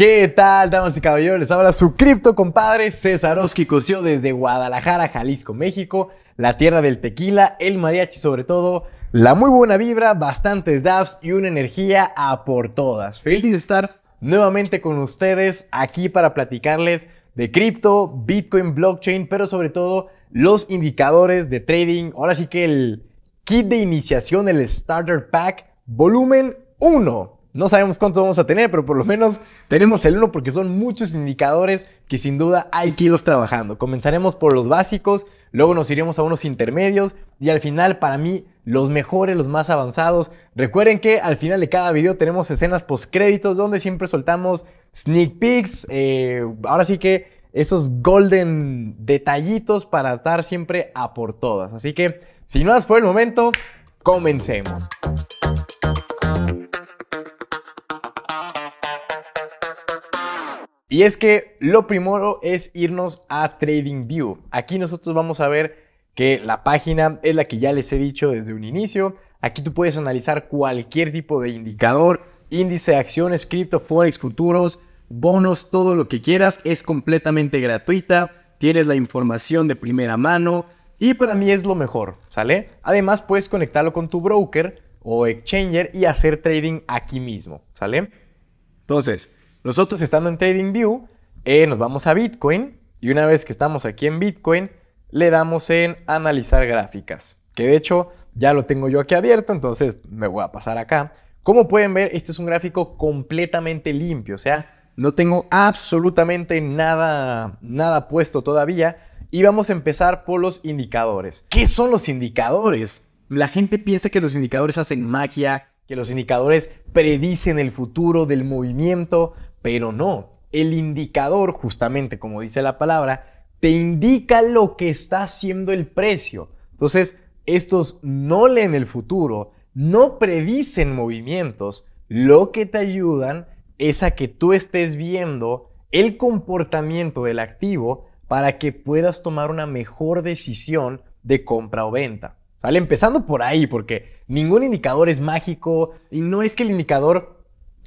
¿Qué tal, damas y caballeros? Les habla su cripto compadre César Oski desde Guadalajara, Jalisco, México, la tierra del tequila, el mariachi sobre todo, la muy buena vibra, bastantes dabs y una energía a por todas. Feliz de estar nuevamente con ustedes aquí para platicarles de cripto, Bitcoin, blockchain, pero sobre todo los indicadores de trading. Ahora sí que el kit de iniciación, el Starter Pack, volumen 1. No sabemos cuántos vamos a tener, pero por lo menos tenemos el uno porque son muchos indicadores que sin duda hay que irlos trabajando. Comenzaremos por los básicos, luego nos iremos a unos intermedios y al final para mí los mejores, los más avanzados. Recuerden que al final de cada video tenemos escenas post créditos donde siempre soltamos sneak peeks. Eh, ahora sí que esos golden detallitos para estar siempre a por todas. Así que, si no es por el momento, comencemos. Y es que lo primero es irnos a TradingView. Aquí nosotros vamos a ver que la página es la que ya les he dicho desde un inicio. Aquí tú puedes analizar cualquier tipo de indicador, índice de acciones, cripto, forex, futuros, bonos, todo lo que quieras. Es completamente gratuita. Tienes la información de primera mano. Y para mí es lo mejor, ¿sale? Además puedes conectarlo con tu broker o exchanger y hacer trading aquí mismo, ¿sale? Entonces, nosotros estando en TradingView, eh, nos vamos a Bitcoin y una vez que estamos aquí en Bitcoin, le damos en analizar gráficas, que de hecho ya lo tengo yo aquí abierto, entonces me voy a pasar acá. Como pueden ver, este es un gráfico completamente limpio, o sea, no tengo absolutamente nada, nada puesto todavía. Y vamos a empezar por los indicadores. ¿Qué son los indicadores? La gente piensa que los indicadores hacen magia, que los indicadores predicen el futuro del movimiento, pero no, el indicador, justamente como dice la palabra, te indica lo que está haciendo el precio. Entonces, estos no leen el futuro, no predicen movimientos, lo que te ayudan es a que tú estés viendo el comportamiento del activo para que puedas tomar una mejor decisión de compra o venta. ¿Sale? Empezando por ahí, porque ningún indicador es mágico y no es que el indicador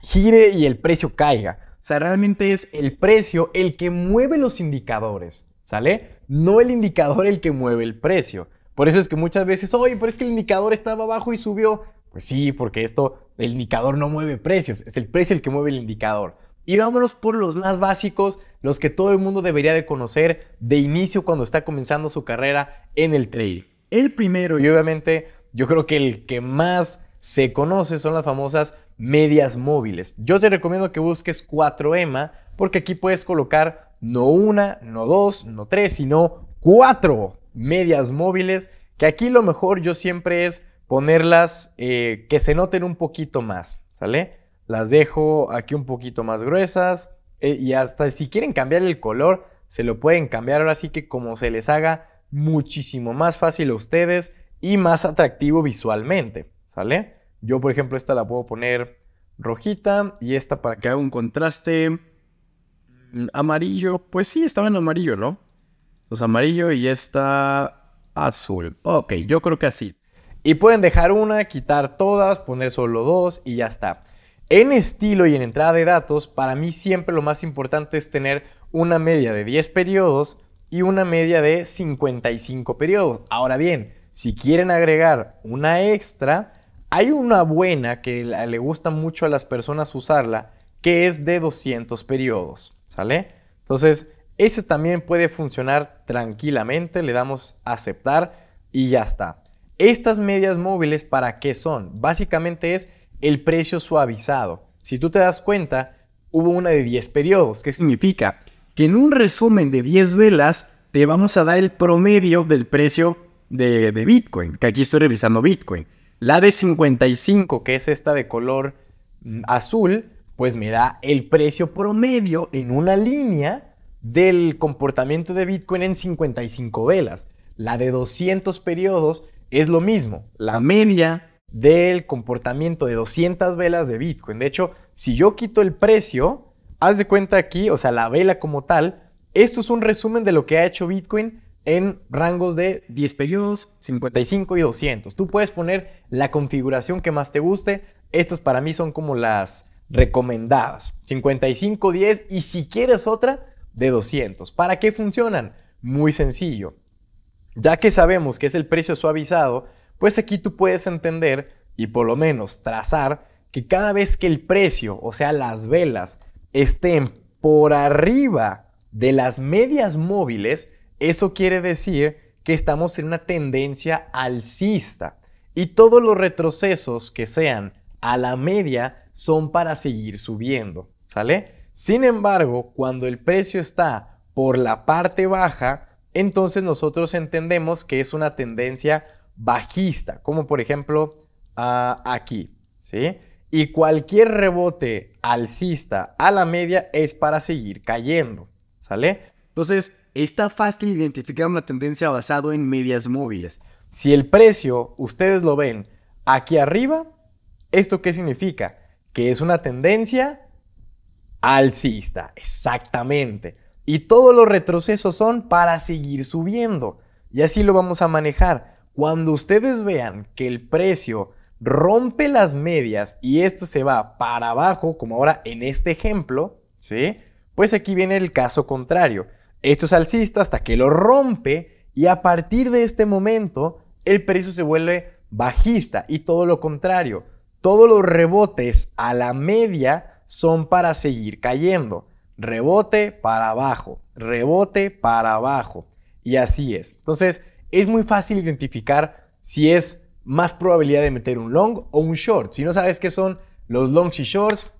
gire y el precio caiga. O sea, realmente es el precio el que mueve los indicadores, ¿sale? No el indicador el que mueve el precio. Por eso es que muchas veces, oye, pero es que el indicador estaba abajo y subió. Pues sí, porque esto, el indicador no mueve precios, es el precio el que mueve el indicador. Y vámonos por los más básicos, los que todo el mundo debería de conocer de inicio cuando está comenzando su carrera en el trading. El primero, y obviamente yo creo que el que más se conoce son las famosas medias móviles. Yo te recomiendo que busques 4EMA porque aquí puedes colocar no una, no dos, no tres, sino cuatro medias móviles, que aquí lo mejor yo siempre es ponerlas eh, que se noten un poquito más, ¿sale? Las dejo aquí un poquito más gruesas eh, y hasta si quieren cambiar el color, se lo pueden cambiar ahora sí que como se les haga muchísimo más fácil a ustedes y más atractivo visualmente, ¿sale? Yo, por ejemplo, esta la puedo poner rojita y esta para que haga un contraste mm, amarillo. Pues sí, estaba en amarillo, ¿no? Los amarillo y esta azul. Ok, yo creo que así. Y pueden dejar una, quitar todas, poner solo dos y ya está. En estilo y en entrada de datos, para mí siempre lo más importante es tener una media de 10 periodos y una media de 55 periodos. Ahora bien, si quieren agregar una extra, hay una buena que le gusta mucho a las personas usarla, que es de 200 periodos, ¿sale? Entonces, ese también puede funcionar tranquilamente, le damos aceptar y ya está. Estas medias móviles, ¿para qué son? Básicamente es el precio suavizado. Si tú te das cuenta, hubo una de 10 periodos. ¿Qué significa? Que en un resumen de 10 velas te vamos a dar el promedio del precio de, de Bitcoin, que aquí estoy revisando Bitcoin. La de 55, que es esta de color mm, azul, pues me da el precio promedio en una línea del comportamiento de Bitcoin en 55 velas. La de 200 periodos es lo mismo, la media del comportamiento de 200 velas de Bitcoin. De hecho, si yo quito el precio, haz de cuenta aquí, o sea, la vela como tal, esto es un resumen de lo que ha hecho Bitcoin en rangos de 10 periodos, 55 y 200. Tú puedes poner la configuración que más te guste. Estas para mí son como las recomendadas. 55, 10 y si quieres otra, de 200. ¿Para qué funcionan? Muy sencillo. Ya que sabemos que es el precio suavizado, pues aquí tú puedes entender y por lo menos trazar que cada vez que el precio, o sea, las velas, estén por arriba de las medias móviles, eso quiere decir que estamos en una tendencia alcista y todos los retrocesos que sean a la media son para seguir subiendo, ¿sale? Sin embargo, cuando el precio está por la parte baja, entonces nosotros entendemos que es una tendencia bajista, como por ejemplo ah, aquí, ¿sí? Y cualquier rebote alcista a la media es para seguir cayendo, ¿sale? Entonces, está fácil identificar una tendencia basado en medias móviles. Si el precio, ustedes lo ven aquí arriba, ¿esto qué significa? Que es una tendencia alcista, exactamente. Y todos los retrocesos son para seguir subiendo. Y así lo vamos a manejar. Cuando ustedes vean que el precio rompe las medias y esto se va para abajo, como ahora en este ejemplo, Pues aquí viene el caso contrario. Esto es alcista hasta que lo rompe y a partir de este momento el precio se vuelve bajista y todo lo contrario. Todos los rebotes a la media son para seguir cayendo. Rebote para abajo, rebote para abajo. Y así es. Entonces, es muy fácil identificar si es más probabilidad de meter un long o un short. Si no sabes qué son los longs y shorts,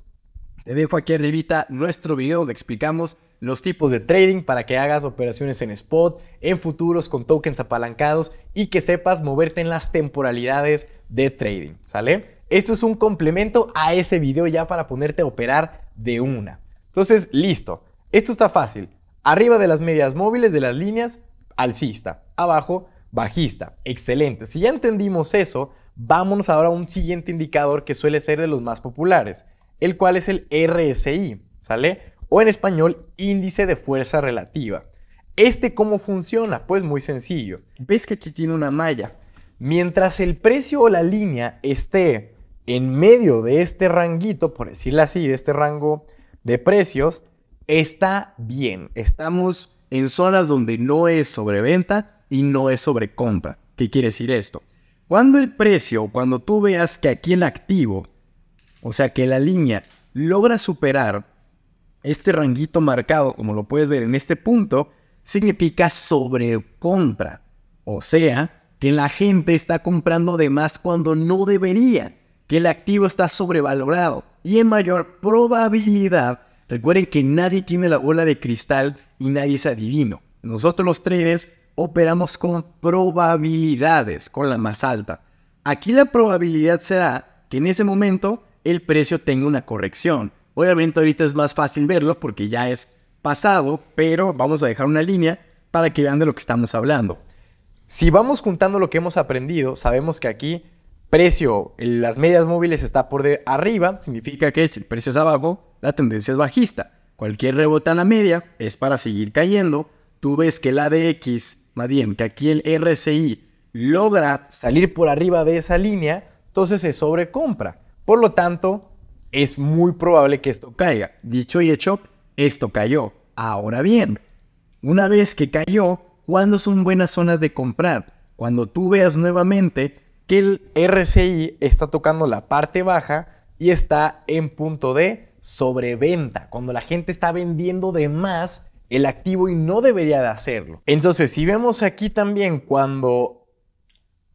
te dejo aquí arriba nuestro video donde explicamos los tipos de trading para que hagas operaciones en spot, en futuros con tokens apalancados y que sepas moverte en las temporalidades de trading, ¿sale? Esto es un complemento a ese video ya para ponerte a operar de una. Entonces, listo. Esto está fácil. Arriba de las medias móviles de las líneas, alcista. Abajo, bajista. Excelente. Si ya entendimos eso, vámonos ahora a un siguiente indicador que suele ser de los más populares, el cual es el RSI, ¿sale? o en español índice de fuerza relativa. ¿Este cómo funciona? Pues muy sencillo. Ves que aquí tiene una malla. Mientras el precio o la línea esté en medio de este ranguito, por decirlo así, de este rango de precios, está bien. Estamos en zonas donde no es sobreventa y no es sobrecompra. ¿Qué quiere decir esto? Cuando el precio, cuando tú veas que aquí el activo, o sea que la línea logra superar este ranguito marcado, como lo puedes ver en este punto, significa sobrecompra. O sea, que la gente está comprando de más cuando no debería, que el activo está sobrevalorado y en mayor probabilidad, recuerden que nadie tiene la bola de cristal y nadie es adivino. Nosotros los traders operamos con probabilidades, con la más alta. Aquí la probabilidad será que en ese momento el precio tenga una corrección Obviamente ahorita es más fácil verlo porque ya es pasado, pero vamos a dejar una línea para que vean de lo que estamos hablando. Si vamos juntando lo que hemos aprendido, sabemos que aquí precio, las medias móviles está por de arriba, significa que si el precio es abajo, la tendencia es bajista. Cualquier rebote en la media es para seguir cayendo. Tú ves que la ADX, más bien, que aquí el RSI logra salir por arriba de esa línea, entonces se sobrecompra. Por lo tanto, es muy probable que esto caiga. Dicho y hecho, esto cayó. Ahora bien, una vez que cayó, ¿cuándo son buenas zonas de comprar? Cuando tú veas nuevamente que el RCI está tocando la parte baja y está en punto de sobreventa, cuando la gente está vendiendo de más el activo y no debería de hacerlo. Entonces, si vemos aquí también cuando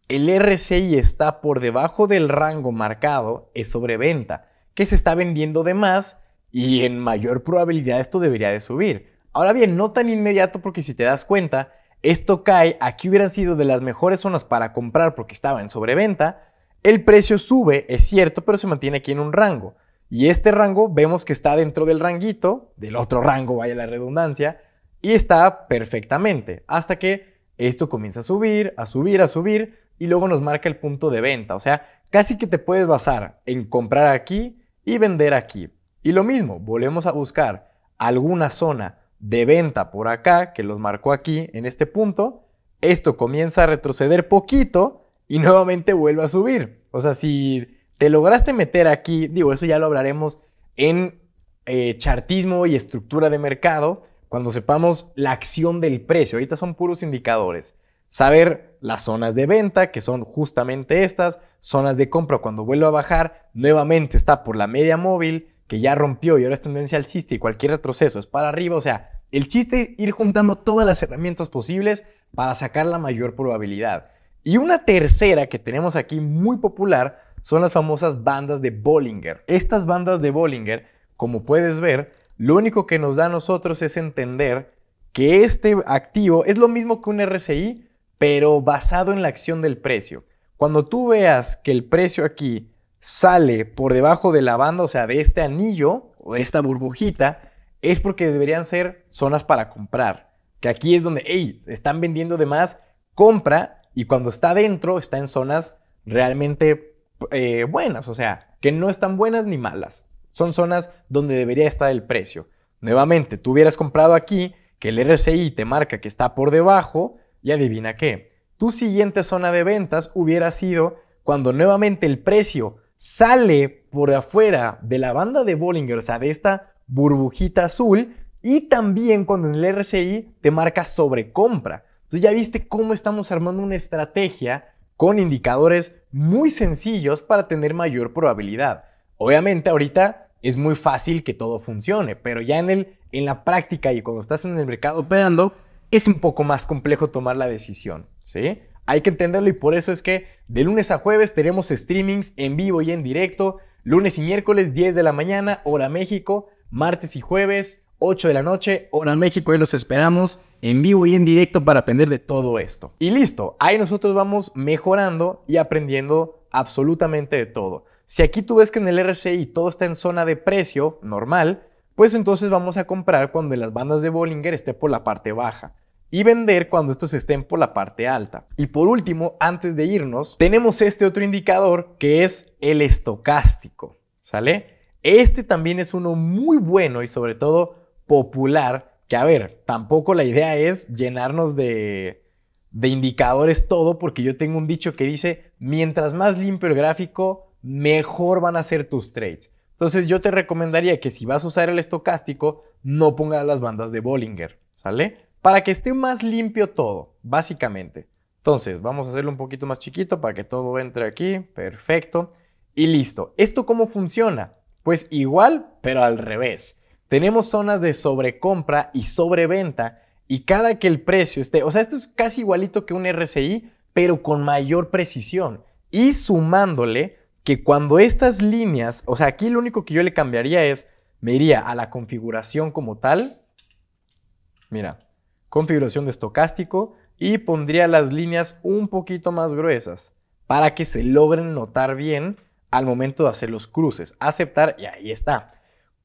el RCI está por debajo del rango marcado, es sobreventa que se está vendiendo de más y en mayor probabilidad esto debería de subir. Ahora bien, no tan inmediato porque si te das cuenta, esto cae, aquí hubieran sido de las mejores zonas para comprar porque estaba en sobreventa, el precio sube, es cierto, pero se mantiene aquí en un rango. Y este rango vemos que está dentro del ranguito, del otro rango, vaya la redundancia, y está perfectamente, hasta que esto comienza a subir, a subir, a subir, y luego nos marca el punto de venta. O sea, casi que te puedes basar en comprar aquí y vender aquí. Y lo mismo, volvemos a buscar alguna zona de venta por acá, que los marcó aquí en este punto. Esto comienza a retroceder poquito y nuevamente vuelve a subir. O sea, si te lograste meter aquí, digo, eso ya lo hablaremos en eh, chartismo y estructura de mercado, cuando sepamos la acción del precio. Ahorita son puros indicadores. Saber las zonas de venta, que son justamente estas, zonas de compra cuando vuelve a bajar, nuevamente está por la media móvil, que ya rompió y ahora es tendencia alcista y cualquier retroceso es para arriba, o sea, el chiste es ir juntando todas las herramientas posibles para sacar la mayor probabilidad. Y una tercera que tenemos aquí muy popular son las famosas bandas de Bollinger. Estas bandas de Bollinger, como puedes ver, lo único que nos da a nosotros es entender que este activo es lo mismo que un RSI, pero basado en la acción del precio. Cuando tú veas que el precio aquí sale por debajo de la banda, o sea, de este anillo o de esta burbujita, es porque deberían ser zonas para comprar. Que aquí es donde, hey, están vendiendo de más, compra y cuando está dentro está en zonas realmente eh, buenas, o sea, que no están buenas ni malas. Son zonas donde debería estar el precio. Nuevamente, tú hubieras comprado aquí, que el RSI te marca que está por debajo, y adivina qué, tu siguiente zona de ventas hubiera sido cuando nuevamente el precio sale por afuera de la banda de Bollinger, o sea, de esta burbujita azul, y también cuando en el RSI te marca sobrecompra. Entonces ya viste cómo estamos armando una estrategia con indicadores muy sencillos para tener mayor probabilidad. Obviamente ahorita es muy fácil que todo funcione, pero ya en, el, en la práctica y cuando estás en el mercado operando, es un poco más complejo tomar la decisión, ¿sí? Hay que entenderlo y por eso es que de lunes a jueves tenemos streamings en vivo y en directo, lunes y miércoles 10 de la mañana, hora México, martes y jueves 8 de la noche, hora México y los esperamos en vivo y en directo para aprender de todo esto. Y listo, ahí nosotros vamos mejorando y aprendiendo absolutamente de todo. Si aquí tú ves que en el RCI todo está en zona de precio normal, pues entonces vamos a comprar cuando las bandas de Bollinger esté por la parte baja y vender cuando estos estén por la parte alta. Y por último, antes de irnos, tenemos este otro indicador que es el estocástico, ¿sale? Este también es uno muy bueno y sobre todo popular, que a ver, tampoco la idea es llenarnos de, de indicadores todo, porque yo tengo un dicho que dice, mientras más limpio el gráfico, mejor van a ser tus trades. Entonces yo te recomendaría que si vas a usar el estocástico, no pongas las bandas de Bollinger, ¿sale? para que esté más limpio todo, básicamente. Entonces, vamos a hacerlo un poquito más chiquito para que todo entre aquí. Perfecto. Y listo. ¿Esto cómo funciona? Pues igual, pero al revés. Tenemos zonas de sobrecompra y sobreventa y cada que el precio esté, o sea, esto es casi igualito que un RSI, pero con mayor precisión. Y sumándole que cuando estas líneas, o sea, aquí lo único que yo le cambiaría es, me iría a la configuración como tal. Mira, configuración de estocástico y pondría las líneas un poquito más gruesas para que se logren notar bien al momento de hacer los cruces. Aceptar y ahí está.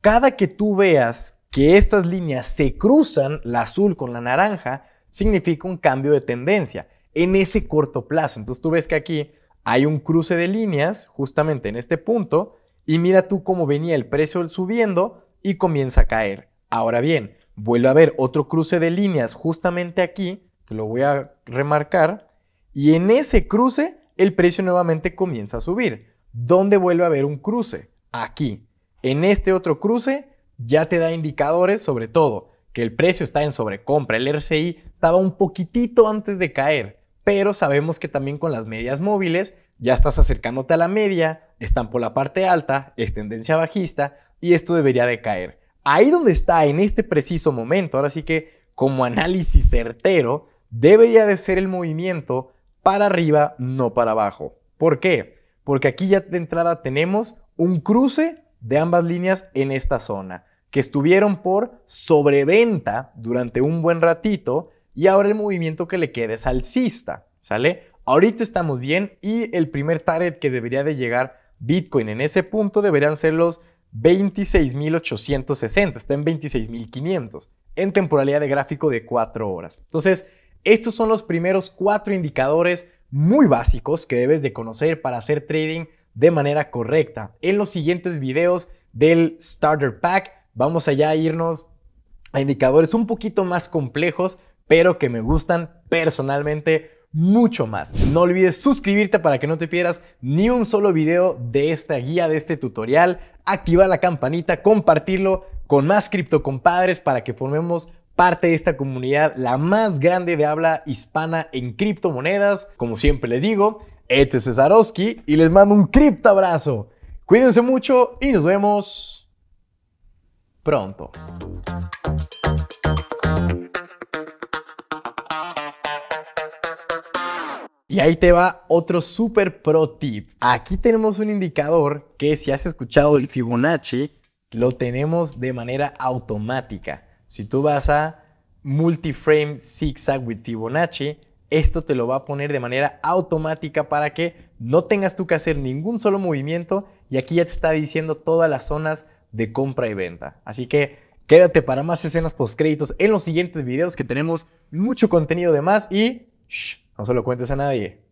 Cada que tú veas que estas líneas se cruzan, la azul con la naranja, significa un cambio de tendencia en ese corto plazo. Entonces tú ves que aquí hay un cruce de líneas justamente en este punto y mira tú cómo venía el precio subiendo y comienza a caer. Ahora bien, vuelve a haber otro cruce de líneas justamente aquí, que lo voy a remarcar, y en ese cruce el precio nuevamente comienza a subir. ¿Dónde vuelve a haber un cruce? Aquí. En este otro cruce ya te da indicadores sobre todo que el precio está en sobrecompra. El RCI estaba un poquitito antes de caer, pero sabemos que también con las medias móviles ya estás acercándote a la media, están por la parte alta, es tendencia bajista y esto debería de caer. Ahí donde está en este preciso momento, ahora sí que como análisis certero, debería de ser el movimiento para arriba, no para abajo. ¿Por qué? Porque aquí ya de entrada tenemos un cruce de ambas líneas en esta zona, que estuvieron por sobreventa durante un buen ratito y ahora el movimiento que le queda es alcista, ¿sale? Ahorita estamos bien y el primer target que debería de llegar Bitcoin en ese punto deberían ser los 26.860, está en 26.500, en temporalidad de gráfico de 4 horas. Entonces, estos son los primeros cuatro indicadores muy básicos que debes de conocer para hacer trading de manera correcta. En los siguientes videos del Starter Pack vamos allá a irnos a indicadores un poquito más complejos, pero que me gustan personalmente mucho más. No olvides suscribirte para que no te pierdas ni un solo video de esta guía, de este tutorial activar la campanita, compartirlo con más criptocompadres para que formemos parte de esta comunidad, la más grande de habla hispana en criptomonedas. Como siempre les digo, este es Cesarowski y les mando un cripto abrazo. Cuídense mucho y nos vemos pronto. Y ahí te va otro super pro tip. Aquí tenemos un indicador que si has escuchado el Fibonacci, lo tenemos de manera automática. Si tú vas a multiframe zigzag with Fibonacci, esto te lo va a poner de manera automática para que no tengas tú que hacer ningún solo movimiento y aquí ya te está diciendo todas las zonas de compra y venta. Así que quédate para más escenas post créditos en los siguientes videos que tenemos mucho contenido de más y Shh, no se lo cuentes a nadie.